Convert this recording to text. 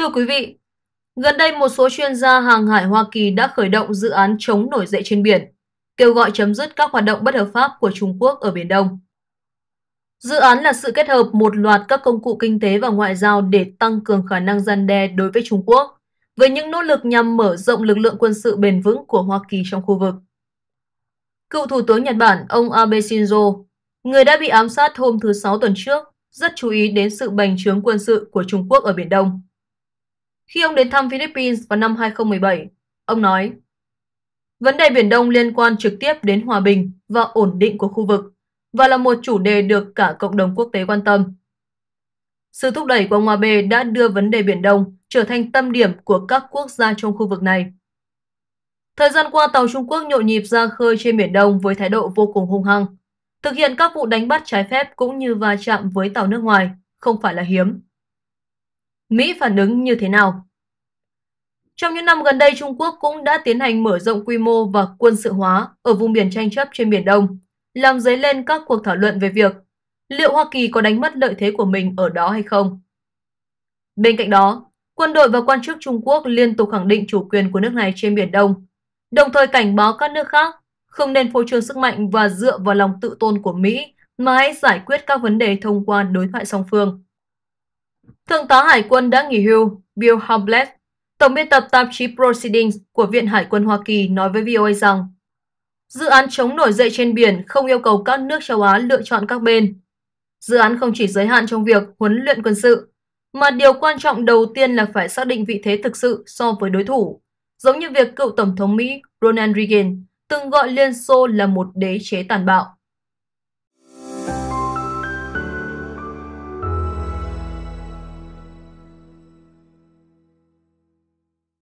Thưa quý vị, gần đây một số chuyên gia hàng hải Hoa Kỳ đã khởi động dự án chống nổi dậy trên biển, kêu gọi chấm dứt các hoạt động bất hợp pháp của Trung Quốc ở Biển Đông. Dự án là sự kết hợp một loạt các công cụ kinh tế và ngoại giao để tăng cường khả năng gian đe đối với Trung Quốc, với những nỗ lực nhằm mở rộng lực lượng quân sự bền vững của Hoa Kỳ trong khu vực. Cựu Thủ tướng Nhật Bản ông Abe Shinzo, người đã bị ám sát hôm thứ Sáu tuần trước, rất chú ý đến sự bành trướng quân sự của Trung Quốc ở Biển Đông khi ông đến thăm Philippines vào năm 2017. Ông nói, Vấn đề Biển Đông liên quan trực tiếp đến hòa bình và ổn định của khu vực và là một chủ đề được cả cộng đồng quốc tế quan tâm. Sự thúc đẩy của ông Abe đã đưa vấn đề Biển Đông trở thành tâm điểm của các quốc gia trong khu vực này. Thời gian qua, tàu Trung Quốc nhộn nhịp ra khơi trên Biển Đông với thái độ vô cùng hung hăng, thực hiện các vụ đánh bắt trái phép cũng như va chạm với tàu nước ngoài không phải là hiếm. Mỹ phản ứng như thế nào? Trong những năm gần đây, Trung Quốc cũng đã tiến hành mở rộng quy mô và quân sự hóa ở vùng biển tranh chấp trên Biển Đông, làm dấy lên các cuộc thảo luận về việc liệu Hoa Kỳ có đánh mất lợi thế của mình ở đó hay không. Bên cạnh đó, quân đội và quan chức Trung Quốc liên tục khẳng định chủ quyền của nước này trên Biển Đông, đồng thời cảnh báo các nước khác không nên phô trương sức mạnh và dựa vào lòng tự tôn của Mỹ mà hãy giải quyết các vấn đề thông qua đối thoại song phương. Thượng tá Hải quân đã nghỉ hưu Bill Hoblett, tổng biên tập tạp chí Proceedings của Viện Hải quân Hoa Kỳ nói với VOA rằng Dự án chống nổi dậy trên biển không yêu cầu các nước châu Á lựa chọn các bên. Dự án không chỉ giới hạn trong việc huấn luyện quân sự, mà điều quan trọng đầu tiên là phải xác định vị thế thực sự so với đối thủ, giống như việc cựu Tổng thống Mỹ Ronald Reagan từng gọi Liên Xô là một đế chế tàn bạo.